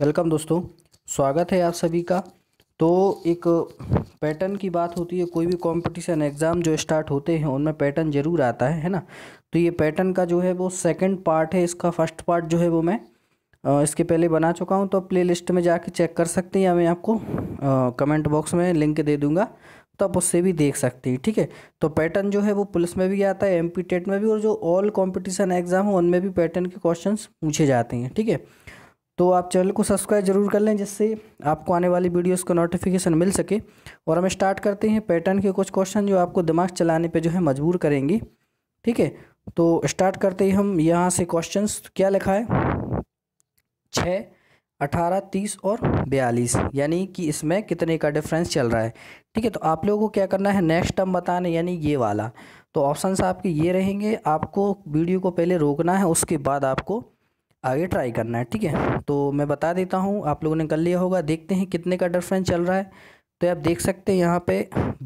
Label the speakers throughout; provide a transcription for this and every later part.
Speaker 1: welcome दोस्तों स्वागत है आप सभी का तो एक पैटर्न की बात होती है कोई भी कंपटीशन एग्ज़ाम जो स्टार्ट होते हैं उनमें पैटर्न ज़रूर आता है है ना तो ये पैटर्न का जो है वो सेकंड पार्ट है इसका फर्स्ट पार्ट जो है वो मैं इसके पहले बना चुका हूँ तो आप लिस्ट में जाके चेक कर सकते हैं या मैं आपको कमेंट बॉक्स में लिंक दे दूँगा तो आप उससे भी देख सकते हैं ठीक है तो पैटर्न जो है वो पुलिस में भी आता है एम में भी और जो ऑल कॉम्पिटिशन एग्जाम है उनमें भी पैटर्न के क्वेश्चन पूछे जाते हैं ठीक है तो आप चैनल को सब्सक्राइब जरूर कर लें जिससे आपको आने वाली वीडियोस का नोटिफिकेशन मिल सके और हम स्टार्ट करते हैं पैटर्न के कुछ क्वेश्चन जो आपको दिमाग चलाने पे जो है मजबूर करेंगी ठीक है तो स्टार्ट करते ही हम यहाँ से क्वेश्चंस क्या लिखा है छः अठारह तीस और बयालीस यानी कि इसमें कितने का डिफरेंस चल रहा है ठीक है तो आप लोगों को क्या करना है नेक्स्ट टर्म बताने यानी ये वाला तो ऑप्शन आपके ये रहेंगे आपको वीडियो को पहले रोकना है उसके बाद आपको आगे ट्राई करना है ठीक है तो मैं बता देता हूँ आप लोगों ने कर लिया होगा देखते हैं कितने का डिफरेंस चल रहा है तो आप देख सकते हैं यहाँ पे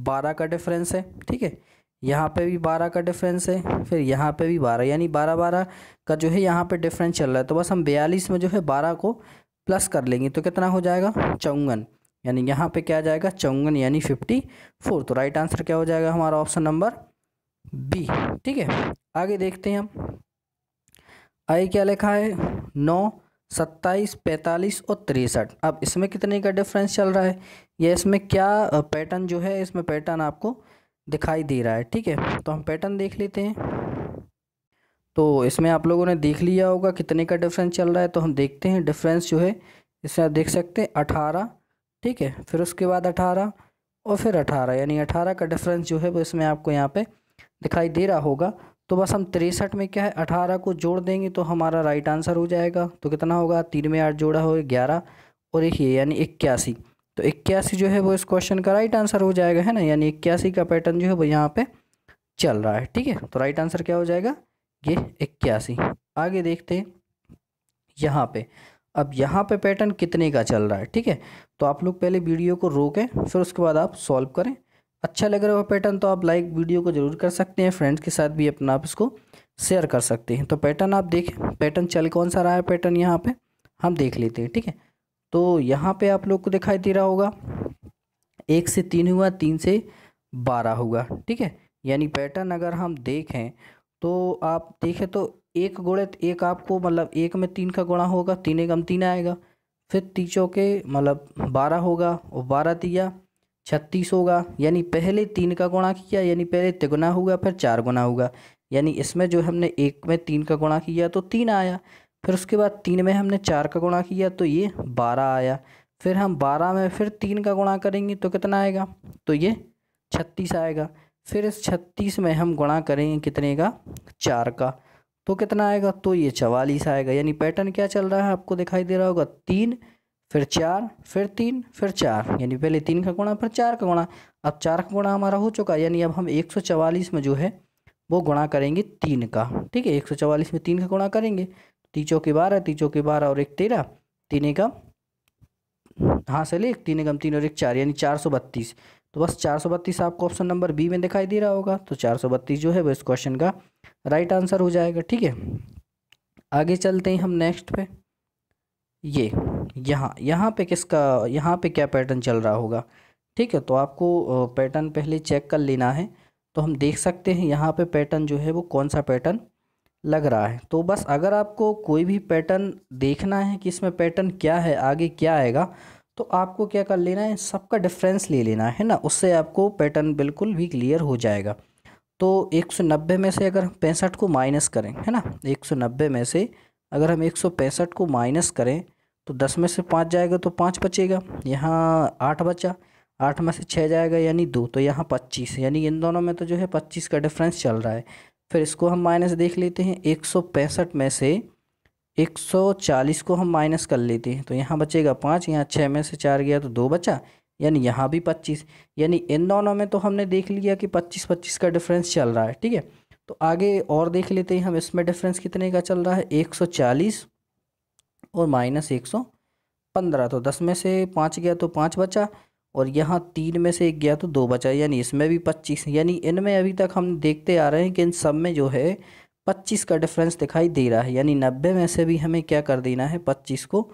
Speaker 1: बारह का डिफरेंस है ठीक है यहाँ पे भी बारह का डिफरेंस है फिर यहाँ पे भी बारह यानी बारह बारह का जो है यहाँ पे डिफरेंस चल रहा है तो बस हम बयालीस में जो है बारह को प्लस कर लेंगे तो कितना हो जाएगा चौंगन यानी यहाँ पे क्या जाएगा चौंगन यानी फिफ्टी फोर तो राइट आंसर क्या हो जाएगा हमारा ऑप्शन नंबर बी ठीक है आगे देखते हैं हम आई क्या लिखा है नौ सत्ताईस पैंतालीस और तिरसठ अब इसमें कितने का डिफरेंस चल रहा है या इसमें क्या पैटर्न जो है इसमें पैटर्न आपको दिखाई दे रहा है ठीक है तो हम पैटर्न देख लेते हैं तो इसमें आप लोगों ने देख लिया होगा कितने का डिफरेंस चल रहा है तो हम देखते हैं डिफरेंस जो है इसमें आप देख सकते हैं अठारह ठीक है फिर उसके बाद अठारह और फिर अठारह यानी अठारह का डिफरेंस जो है वो इसमें आपको यहाँ पे दिखाई दे रहा होगा तो बस हम तिरसठ में क्या है अठारह को जोड़ देंगे तो हमारा राइट आंसर हो जाएगा तो कितना होगा तीन में आठ जोड़ा हो ग्यारह और एक ये यानी इक्यासी तो इक्यासी जो है वो इस क्वेश्चन का राइट आंसर हो जाएगा है ना यानी इक्यासी का पैटर्न जो है वो यहाँ पे चल रहा है ठीक है तो राइट आंसर क्या हो जाएगा ये इक्यासी आगे देखते हैं यहाँ पे अब यहाँ पे पैटर्न कितने का चल रहा है ठीक है तो आप लोग पहले वीडियो को रोकें फिर उसके बाद आप सॉल्व करें अच्छा लग रहा हो पैटर्न तो आप लाइक वीडियो को जरूर कर सकते हैं फ्रेंड्स के साथ भी अपना आप इसको शेयर कर सकते हैं तो पैटर्न आप देखें पैटर्न चल कौन सा रहा है पैटर्न यहाँ पे हम देख लेते हैं ठीक है तो यहाँ पे आप लोग को दिखाई दे रहा होगा एक से तीन हुआ तीन से बारह हुआ ठीक है यानी पैटर्न अगर हम देखें तो आप देखें तो एक गुणे एक आपको मतलब एक में तीन का गुणा होगा तीन एक हम तीन आएगा फिर तीचों के मतलब बारह होगा और बारह तिया छत्तीस होगा यानी पहले तीन का गुणा किया यानी पहले तिगुना होगा फिर चार गुना होगा यानी इसमें जो हमने एक में तीन का गुणा किया तो तीन आया फिर उसके बाद तीन में हमने चार का गुणा किया तो ये बारह आया फिर हम बारह में फिर तीन का गुणा करेंगे तो कितना आएगा तो ये छत्तीस आएगा फिर इस छत्तीस में हम गुणा करेंगे कितने का चार का तो कितना आएगा तो ये चवालीस आएगा यानी पैटर्न क्या चल रहा है आपको दिखाई दे रहा होगा तीन फिर चार फिर तीन फिर चार यानी पहले तीन का गुणा फिर चार का गुणा अब चार का गुणा हमारा हो चुका है यानी अब हम एक सौ चवालीस में जो है वो गुणा करेंगे तीन का ठीक है एक सौ चवालीस में तीन का गुणा करेंगे तीन के बारह तीन के बारह और एक तेरह तीन एकम हाँ सर एक तीन एकम तीन और एक चार यानी चार सौ बत्तीस तो बस चार सौ बत्तीस आपको ऑप्शन नंबर बी में दिखाई दे रहा होगा तो चार सौ बत्तीस जो है वो इस क्वेश्चन का राइट आंसर हो जाएगा ठीक है आगे चलते हैं हम नेक्स्ट पे ये यहाँ यहाँ पे किसका यहाँ पे क्या पैटर्न चल रहा होगा ठीक है तो आपको पैटर्न पहले चेक कर लेना है तो हम देख सकते हैं यहाँ पे पैटर्न जो है वो कौन सा पैटर्न लग रहा है तो बस अगर आपको कोई भी पैटर्न देखना है कि इसमें पैटर्न क्या है आगे क्या आएगा तो आपको क्या कर लेना है सबका डिफरेंस ले लेना है ना उससे आपको पैटर्न बिल्कुल भी क्लियर हो जाएगा तो 190 में से अगर हम पैंसठ को माइनस करें है ना 190 में से अगर हम 165 को माइनस करें तो दस में से पाँच जाएगा तो पाँच बचेगा यहाँ आठ बचा आठ में से छः जाएगा यानी दो तो यहाँ पच्चीस यानी इन दोनों में तो जो है पच्चीस का डिफरेंस चल रहा है फिर इसको हम माइनस देख लेते हैं एक सौ पैंसठ में से एक सौ चालीस को हम माइनस कर लेते हैं तो यहाँ बचेगा पाँच यहाँ छः में से चार गया तो दो बचा यानी यहाँ भी पच्चीस यानी इन दोनों में तो हमने देख लिया कि पच्चीस पच्चीस का डिफरेंस चल रहा है ठीक है तो आगे और देख लेते हैं हम इसमें डिफरेंस कितने का चल रहा है एक सौ चालीस और माइनस एक सौ पंद्रह तो दस में से पाँच गया तो पाँच बचा और यहाँ तीन में से एक गया तो दो बचा यानी इसमें भी पच्चीस यानी इनमें अभी तक हम देखते आ रहे हैं कि इन सब में जो है पच्चीस का डिफरेंस दिखाई दे रहा है यानी नब्बे में से भी हमें क्या कर देना है पच्चीस को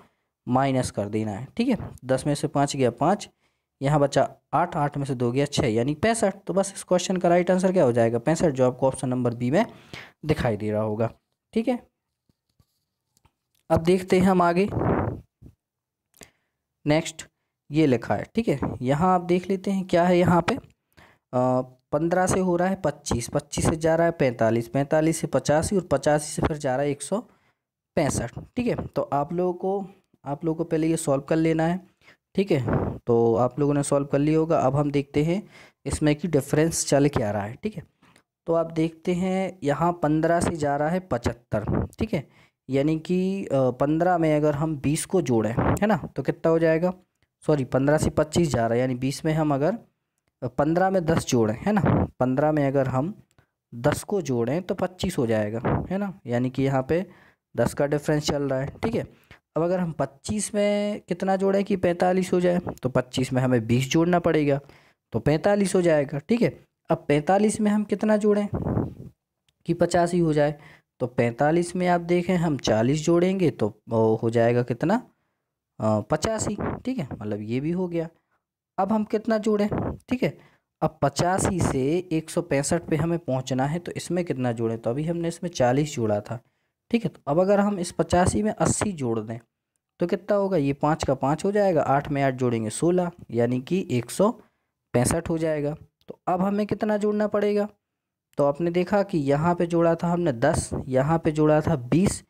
Speaker 1: माइनस कर देना है ठीक है दस में से पाँच गया पाँच यहाँ बचा आठ आठ में से दो गया छः यानी पैंसठ तो बस इस क्वेश्चन का राइट आंसर क्या हो जाएगा पैंसठ जो आपको ऑप्शन नंबर बी में दिखाई दे रहा होगा ठीक है अब देखते हैं हम आगे नेक्स्ट ये लिखा है ठीक है यहाँ आप देख लेते हैं क्या है यहाँ पे पंद्रह से हो रहा है पच्चीस पच्चीस से जा रहा है पैंतालीस पैंतालीस से पचासी और पचासी से फिर जा रहा है एक सौ पैंसठ ठीक है तो आप लोगों को आप लोगों को पहले ये सॉल्व कर लेना है ठीक है तो आप लोगों ने सॉल्व कर लिया होगा अब हम देखते हैं इसमें कि डिफरेंस चल क्या रहा है ठीक है तो आप देखते हैं यहाँ पंद्रह से जा रहा है पचहत्तर ठीक है यानी कि पंद्रह में अगर हम बीस को जोड़ें है ना तो कितना हो जाएगा सॉरी पंद्रह से पच्चीस जा रहा है यानी बीस में हम अगर पंद्रह में दस जोड़ें है ना पंद्रह में अगर हम दस को जोड़ें तो पच्चीस हो जाएगा है ना यानी कि यहाँ पे दस का डिफरेंस चल रहा है ठीक है अब अगर हम पच्चीस में कितना जोड़ें कि पैंतालीस हो जाए तो पच्चीस में हमें बीस जोड़ना पड़ेगा तो पैंतालीस हो जाएगा ठीक है अब पैंतालीस में हम कितना जोड़ें कि पचासी हो जाए तो पैंतालीस में आप देखें हम चालीस जोड़ेंगे तो हो जाएगा कितना पचासी ठीक है मतलब ये भी हो गया अब हम कितना जोड़ें ठीक है अब पचासी से एक सौ पैंसठ पे हमें पहुंचना है तो इसमें कितना जोड़ें तो अभी हमने इसमें चालीस जोड़ा था ठीक है तो अब अगर हम इस पचासी में अस्सी जोड़ दें तो कितना होगा ये पाँच का पाँच हो जाएगा आठ में आठ जोड़ेंगे सोलह यानी कि एक सौ पैंसठ हो जाएगा तो अब हमें कितना जोड़ना पड़ेगा तो आपने देखा कि यहाँ पे जोड़ा था हमने दस यहाँ पे जोड़ा था बीस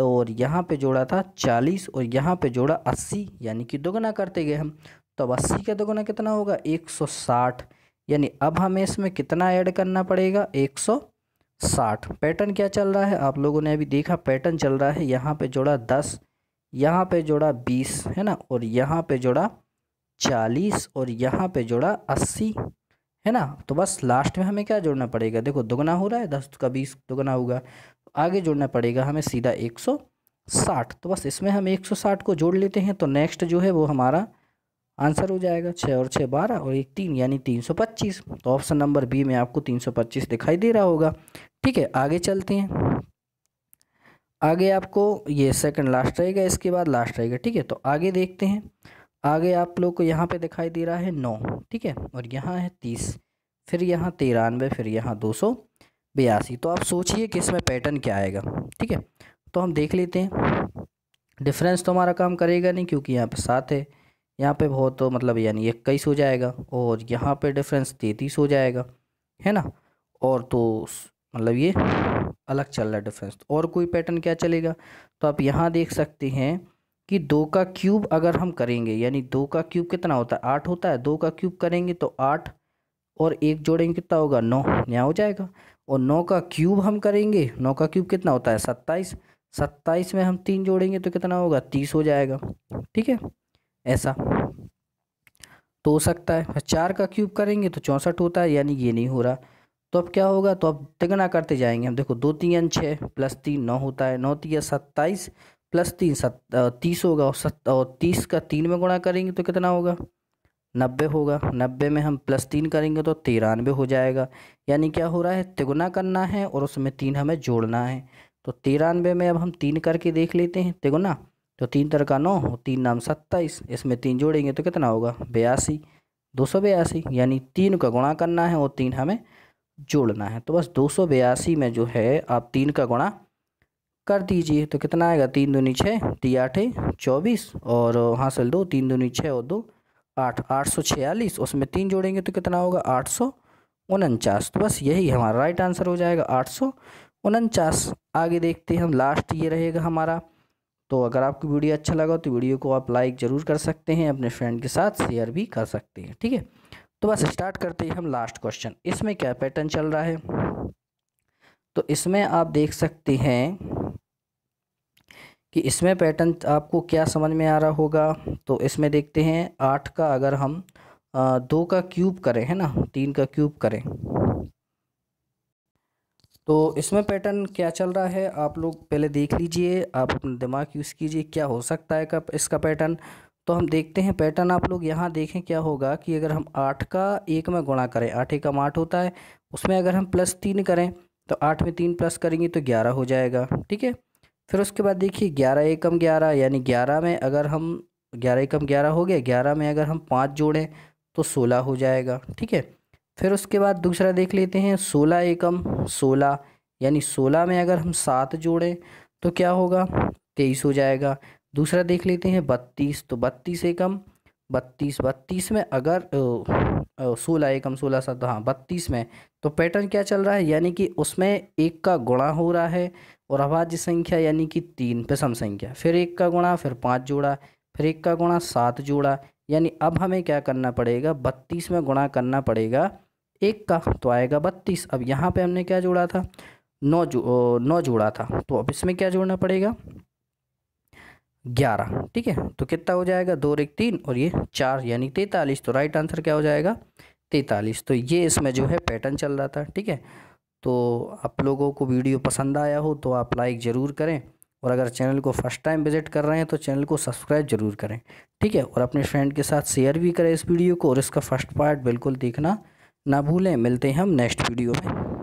Speaker 1: और यहाँ पे जोड़ा था चालीस और यहाँ पे जोड़ा अस्सी यानी कि दोगुना करते गए हम तो अब अस्सी का दोगुना कितना होगा एक सौ साठ यानी अब हमें इसमें कितना ऐड करना पड़ेगा एक सौ साठ पैटर्न क्या चल रहा है आप लोगों ने अभी देखा पैटर्न चल रहा है यहाँ पर जोड़ा दस यहाँ पर जोड़ा बीस है ना और यहाँ पर जोड़ा चालीस और यहाँ पर जोड़ा अस्सी है ना तो बस लास्ट में हमें क्या जोड़ना पड़ेगा देखो दोगुना हो रहा है दस का बीस दोगुना होगा आगे जोड़ना पड़ेगा हमें सीधा एक सौ साठ तो बस इसमें हम एक सौ साठ को जोड़ लेते हैं तो नेक्स्ट जो है वो हमारा आंसर हो जाएगा छः और छः बारह और एक तीन यानी तीन सौ पच्चीस तो ऑप्शन नंबर बी में आपको तीन सौ पच्चीस दिखाई दे रहा होगा ठीक है आगे चलते हैं आगे आपको ये सेकंड लास्ट रहेगा इसके बाद लास्ट रहेगा ठीक है तो आगे देखते हैं आगे आप लोग को यहाँ पे दिखाई दे रहा है नौ ठीक है और यहाँ है तीस फिर यहाँ तिरानवे फिर यहाँ दो सौ बयासी तो आप सोचिए कि इसमें पैटर्न क्या आएगा ठीक है तो हम देख लेते हैं डिफरेंस तो हमारा काम करेगा नहीं क्योंकि यहाँ पे सात है यहाँ पे बहुत तो मतलब यानी इक्कीस हो जाएगा और यहाँ पे डिफरेंस तैतीस हो जाएगा है ना और तो मतलब ये अलग चल रहा है डिफरेंस तो और कोई पैटर्न क्या चलेगा तो आप यहाँ देख सकते हैं कि दो का क्यूब अगर हम करेंगे यानी दो का क्यूब कितना होता है आठ होता है दो का क्यूब करेंगे तो आठ और एक जोड़ेंगे कितना होगा नौ यहाँ हो जाएगा और नौ का क्यूब हम करेंगे नौ का क्यूब कितना होता है सत्ताईस सत्ताईस में हम तीन जोड़ेंगे तो कितना होगा तीस हो जाएगा ठीक है ऐसा तो हो सकता है चार का क्यूब करेंगे तो चौंसठ होता है यानी ये नहीं हो रहा तो अब क्या होगा तो अब तिगना करते जाएंगे हम देखो दो तीन छः प्लस तीन नौ होता है नौ तीन सत्ताईस प्लस तीन सत तीस होगा और सत और तीस का तीन में गुणा करेंगे तो कितना होगा नब्बे होगा नब्बे में हम प्लस तीन करेंगे तो तिरानवे हो जाएगा यानी क्या हो रहा है तिगुना करना है और उसमें तीन हमें जोड़ना है तो तिरानवे में अब हम तीन करके देख लेते हैं तिगुना तो तीन का नौ हो तीन नाम सत्ताईस इसमें तीन जोड़ेंगे तो कितना होगा बयासी दो सौ बयासी यानी तीन का गुणा करना है और तीन हमें जोड़ना है तो बस दो सौ बयासी में जो है आप तीन का गुणा कर दीजिए तो कितना आएगा तीन दूनी छः ती आठ चौबीस और हासिल दो तीन दूनी छः और दो आठ आठ सौ छियालीस उसमें तीन जोड़ेंगे तो कितना होगा आठ सौ उनचास तो बस यही हमारा राइट आंसर हो जाएगा आठ सौ उनचास आगे देखते हैं हम लास्ट ये रहेगा हमारा तो अगर आपको वीडियो अच्छा लगा तो वीडियो को आप लाइक ज़रूर कर सकते हैं अपने फ्रेंड के साथ शेयर भी कर सकते हैं ठीक है तो बस स्टार्ट करते हैं हम लास्ट क्वेश्चन इसमें क्या पैटर्न चल रहा है तो इसमें आप देख सकते हैं कि इसमें पैटर्न आपको क्या समझ में आ रहा होगा तो इसमें देखते हैं आठ का अगर हम दो का क्यूब करें है ना तीन का क्यूब करें तो इसमें पैटर्न क्या चल रहा है आप लोग पहले देख लीजिए आप अपना दिमाग यूज़ कीजिए क्या हो सकता है कब इसका पैटर्न तो हम देखते हैं पैटर्न आप लोग यहाँ देखें क्या होगा कि अगर हम आठ का एक में गुणा करें आठ एक आठ होता है उसमें अगर हम प्लस तीन करें तो आठ में तीन प्लस करेंगे तो ग्यारह हो जाएगा ठीक है फिर उसके बाद देखिए ग्यारह एकम ग्यारह यानी ग्यारह में अगर हम ग्यारह एकम ग्यारह हो गया ग्यारह में अगर हम पाँच जोड़ें तो सोलह हो जाएगा ठीक है फिर उसके बाद दूसरा देख लेते हैं सोलह एकम सोलह यानी सोलह में अगर हम सात जोड़ें तो क्या होगा तेईस हो जाएगा दूसरा देख लेते हैं बत्तीस तो बत्तीस एकम बत्तीस बत्तीस में अगर सोलह एकम सोलह सात हाँ बत्तीस में तो पैटर्न क्या चल रहा है यानी कि उसमें एक का गुणा हो रहा है और अभाज्य संख्या यानी कि तीन पे सम संख्या फिर एक का गुणा फिर पाँच जोड़ा फिर एक का गुणा सात जोड़ा यानी अब हमें क्या करना पड़ेगा बत्तीस में गुणा करना पड़ेगा एक का तो आएगा बत्तीस अब यहाँ पे हमने क्या जोड़ा था नौ जो नौ जोड़ा था तो अब इसमें क्या जोड़ना पड़ेगा ग्यारह ठीक है तो कितना हो जाएगा दो एक तीन और ये चार यानी तैतालीस तो राइट आंसर क्या हो जाएगा तैतालीस तो ये इसमें जो है पैटर्न चल रहा था ठीक है तो आप लोगों को वीडियो पसंद आया हो तो आप लाइक ज़रूर करें और अगर चैनल को फर्स्ट टाइम विजिट कर रहे हैं तो चैनल को सब्सक्राइब ज़रूर करें ठीक है और अपने फ्रेंड के साथ शेयर भी करें इस वीडियो को और इसका फर्स्ट पार्ट बिल्कुल देखना ना भूलें मिलते हैं हम नेक्स्ट वीडियो में